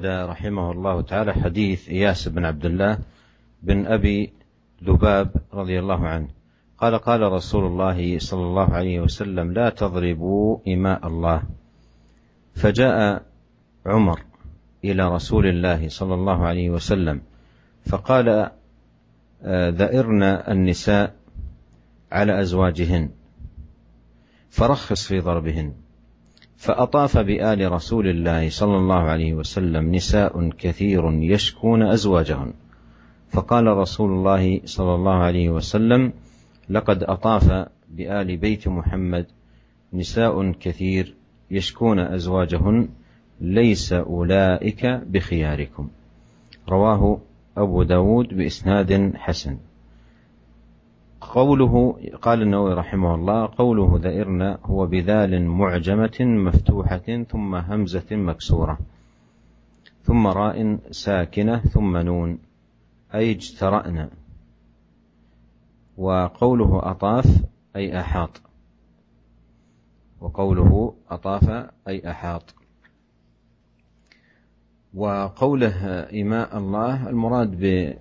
ورد رحمه الله تعالى حديث إياس بن عبد الله بن أبي ذباب رضي الله عنه قال قال رسول الله صلى الله عليه وسلم لا تضربوا إماء الله فجاء عمر إلى رسول الله صلى الله عليه وسلم فقال آه، ذئرنا النساء على أزواجهن فرخص في ضربهن فأطاف بآل رسول الله صلى الله عليه وسلم نساء كثير يشكون أزواجهن فقال رسول الله صلى الله عليه وسلم لقد أطاف بآل بيت محمد نساء كثير يشكون أزواجهن ليس أولئك بخياركم رواه أبو داود بإسناد حسن قوله قال النووي رحمه الله قوله ذئرنا هو بذال معجمة مفتوحة ثم همزة مكسورة ثم راء ساكنة ثم نون أي اجترأنا وقوله أطاف أي أحاط وقوله أطاف أي أحاط وقوله إماء الله المراد ب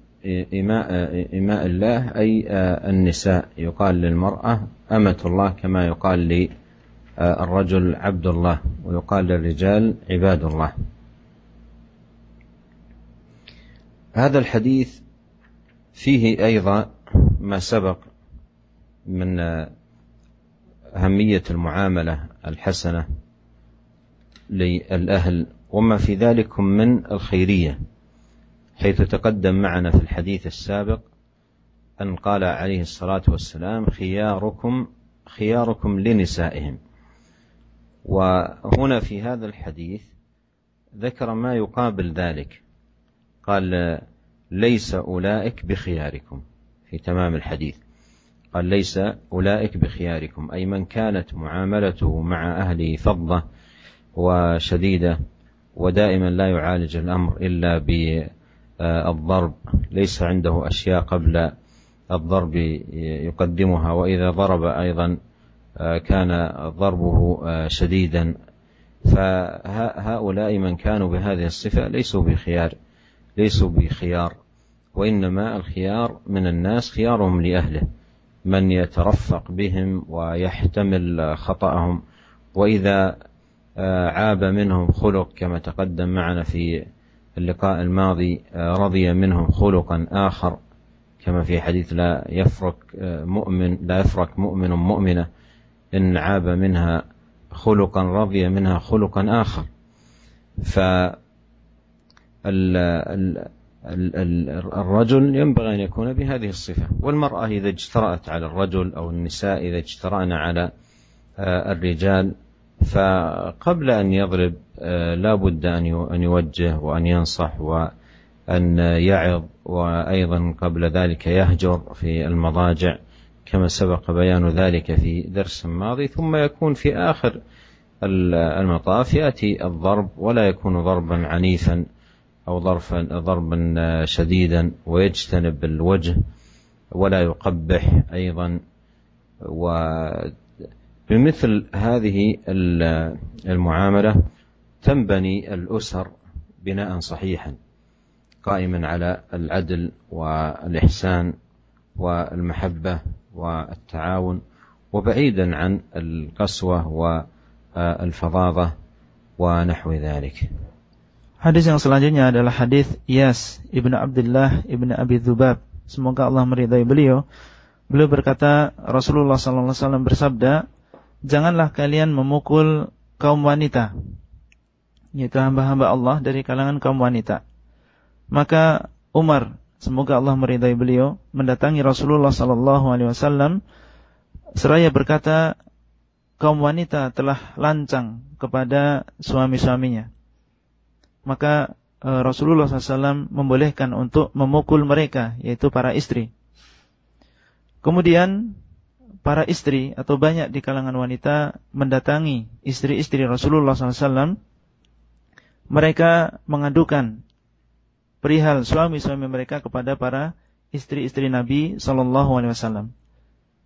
إماء, إماء الله أي آه، النساء يقال للمرأة أمة الله كما يقال للرجل آه، عبد الله ويقال للرجال عباد الله هذا الحديث فيه أيضا ما سبق من آه، أهمية المعاملة الحسنة للأهل وما في ذلك من الخيرية حيث تقدم معنا في الحديث السابق أن قال عليه الصلاة والسلام خياركم خياركم لنسائهم وهنا في هذا الحديث ذكر ما يقابل ذلك قال ليس أولئك بخياركم في تمام الحديث قال ليس أولئك بخياركم أي من كانت معاملته مع أهله فضة وشديدة ودائما لا يعالج الأمر إلا ب آه، الضرب ليس عنده أشياء قبل الضرب يقدمها وإذا ضرب أيضا آه، كان ضربه آه، شديدا فهؤلاء من كانوا بهذه الصفة ليسوا بخيار ليسوا بخيار وإنما الخيار من الناس خيارهم لأهله من يترفق بهم ويحتمل خطأهم وإذا عاب منهم خلق كما تقدم معنا في اللقاء الماضي آه، رضي منهم خلقا آخر كما في حديث لا يفرك آه، مؤمن لا يفرك مؤمن مؤمنة إن عاب منها خلقا رضي منها خلقا آخر ف الرجل ينبغي أن يكون بهذه الصفة والمرأة إذا اجترأت على الرجل أو النساء إذا اجترأن على آه، الرجال فقبل أن يضرب آه، لا بد أن يوجه وأن ينصح وأن يعظ وأيضا قبل ذلك يهجر في المضاجع كما سبق بيان ذلك في درس ماضي ثم يكون في آخر المطاف يأتي الضرب ولا يكون ضربا عنيفا أو ضربا ضربا آه، شديدا ويجتنب الوجه ولا يقبح أيضا بمثل هذه المعاملة تنبني الأسر بناء صحيحا قائما على العدل والإحسان والمحبة والتعاون وبعيدا عن القسوة والفظاظة ونحو ذلك Hadis yang selanjutnya adalah hadis Yas ibnu Abdullah ibnu Abi Dzubab. Semoga Allah meridai beliau. Beliau berkata Rasulullah sallallahu alaihi wasallam bersabda, janganlah kalian memukul kaum wanita, yaitu hamba-hamba Allah dari kalangan kaum wanita. Maka Umar, semoga Allah meridai beliau, mendatangi Rasulullah sallallahu alaihi wasallam seraya berkata, kaum wanita telah lancang kepada suami-suaminya. Maka e, Rasulullah SAW membolehkan untuk memukul mereka, yaitu para istri. Kemudian para istri atau banyak di kalangan wanita mendatangi istri-istri Rasulullah SAW, mereka mengadukan perihal suami-suami mereka kepada para istri-istri Nabi Shallallahu Alaihi Wasallam,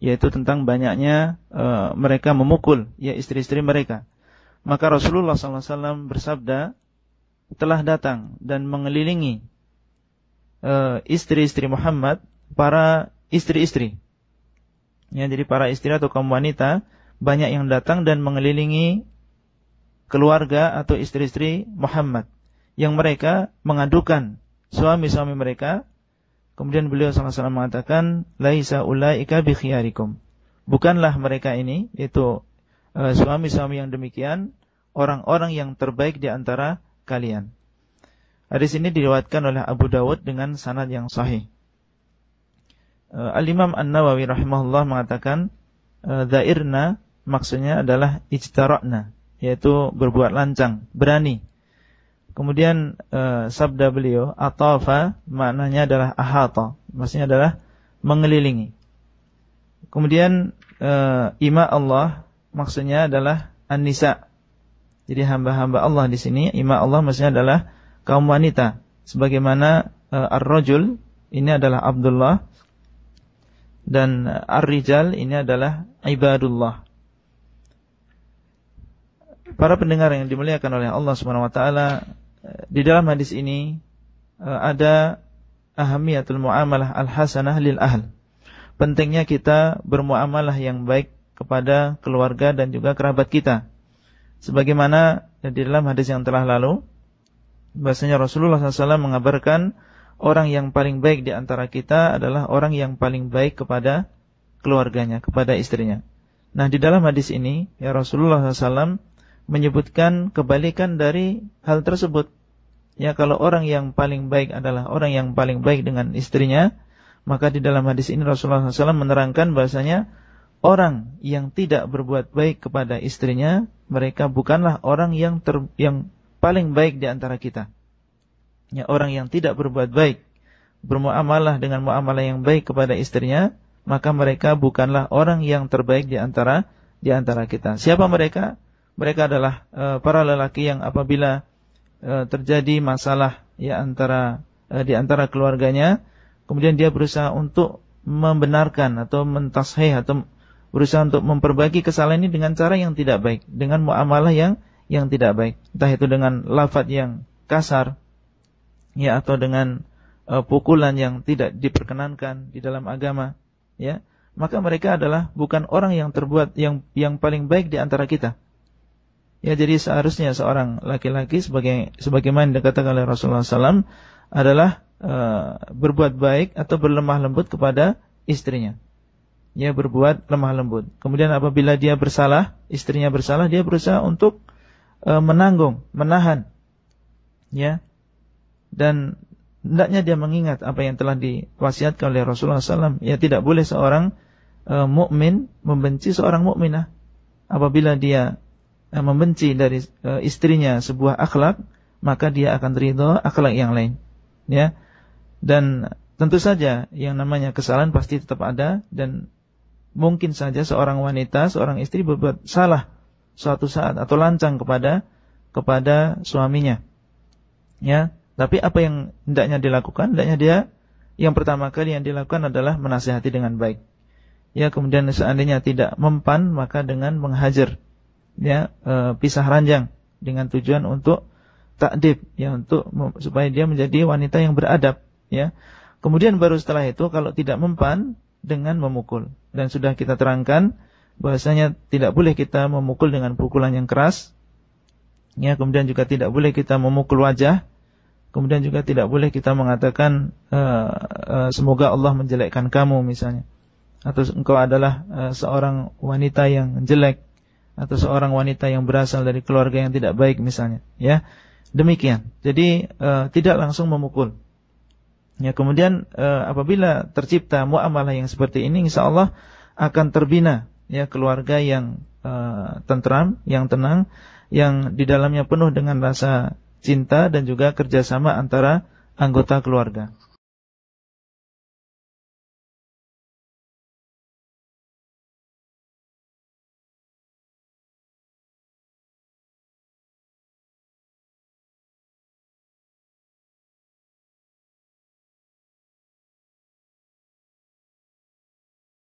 yaitu tentang banyaknya uh, mereka memukul ya istri-istri mereka. Maka Rasulullah SAW bersabda telah datang dan mengelilingi e, istri-istri uh, istri -istri Muhammad para istri-istri Ya, jadi para istri atau kaum wanita banyak yang datang dan mengelilingi keluarga atau istri-istri Muhammad yang mereka mengadukan suami-suami mereka. Kemudian beliau salah mengatakan, "Laisa ulaika bikhiyarikum." Bukanlah mereka ini, yaitu eh, suami-suami yang demikian, orang-orang yang terbaik di antara kalian. Hadis ini diriwayatkan oleh Abu Dawud dengan sanad yang sahih. Eh, Al-Imam An-Nawawi rahimahullah mengatakan eh, zairna maksudnya adalah ijtara'na yaitu berbuat lancang, berani. Kemudian e, sabda beliau atafa maknanya adalah ahata, maksudnya adalah mengelilingi. Kemudian e, ima Allah maksudnya adalah an-nisa. Jadi hamba-hamba Allah di sini ima Allah maksudnya adalah kaum wanita sebagaimana e, ar-rajul ini adalah Abdullah dan eh, ar-rijal ini adalah ibadullah. Para pendengar yang dimuliakan oleh Allah Subhanahu wa taala, eh, di dalam hadis ini eh, ada ahamiyatul muamalah al-hasanah lil ahl. Pentingnya kita bermuamalah yang baik kepada keluarga dan juga kerabat kita. Sebagaimana di dalam hadis yang telah lalu, bahasanya Rasulullah SAW mengabarkan orang yang paling baik di antara kita adalah orang yang paling baik kepada keluarganya, kepada istrinya. Nah, di dalam hadis ini, ya Rasulullah SAW menyebutkan kebalikan dari hal tersebut. Ya, kalau orang yang paling baik adalah orang yang paling baik dengan istrinya, maka di dalam hadis ini Rasulullah SAW menerangkan bahasanya, orang yang tidak berbuat baik kepada istrinya, mereka bukanlah orang yang ter, yang paling baik di antara kita. Ya, orang yang tidak berbuat baik, bermuamalah dengan muamalah yang baik kepada istrinya, maka mereka bukanlah orang yang terbaik di antara di antara kita. Siapa mereka? Mereka adalah e, para lelaki yang apabila e, terjadi masalah ya antara e, di antara keluarganya, kemudian dia berusaha untuk membenarkan atau mentasheh atau berusaha untuk memperbaiki kesalahan ini dengan cara yang tidak baik, dengan muamalah yang yang tidak baik. Entah itu dengan lafaz yang kasar, ya atau dengan uh, pukulan yang tidak diperkenankan di dalam agama ya maka mereka adalah bukan orang yang terbuat yang yang paling baik di antara kita ya jadi seharusnya seorang laki-laki sebagai sebagaimana dikatakan oleh Rasulullah SAW adalah uh, berbuat baik atau berlemah lembut kepada istrinya ya berbuat lemah lembut kemudian apabila dia bersalah istrinya bersalah dia berusaha untuk uh, menanggung menahan ya dan hendaknya dia mengingat apa yang telah diwasiatkan oleh Rasulullah SAW. Ya tidak boleh seorang e, mukmin membenci seorang mukminah apabila dia e, membenci dari e, istrinya sebuah akhlak maka dia akan ridho akhlak yang lain. Ya dan tentu saja yang namanya kesalahan pasti tetap ada dan mungkin saja seorang wanita seorang istri berbuat salah suatu saat atau lancang kepada kepada suaminya. Ya, tapi apa yang hendaknya dilakukan? Hendaknya dia yang pertama kali yang dilakukan adalah menasihati dengan baik. Ya, kemudian seandainya tidak mempan maka dengan menghajar ya e, pisah ranjang dengan tujuan untuk takdib ya untuk supaya dia menjadi wanita yang beradab ya. Kemudian baru setelah itu kalau tidak mempan dengan memukul dan sudah kita terangkan bahasanya tidak boleh kita memukul dengan pukulan yang keras ya kemudian juga tidak boleh kita memukul wajah Kemudian juga tidak boleh kita mengatakan uh, uh, semoga Allah menjelekkan kamu misalnya. Atau engkau adalah uh, seorang wanita yang jelek atau seorang wanita yang berasal dari keluarga yang tidak baik misalnya, ya. Demikian. Jadi uh, tidak langsung memukul. Ya, kemudian uh, apabila tercipta muamalah yang seperti ini insya Allah akan terbina ya keluarga yang uh, tentram, yang tenang, yang di dalamnya penuh dengan rasa cinta dan juga kerjasama antara anggota keluarga.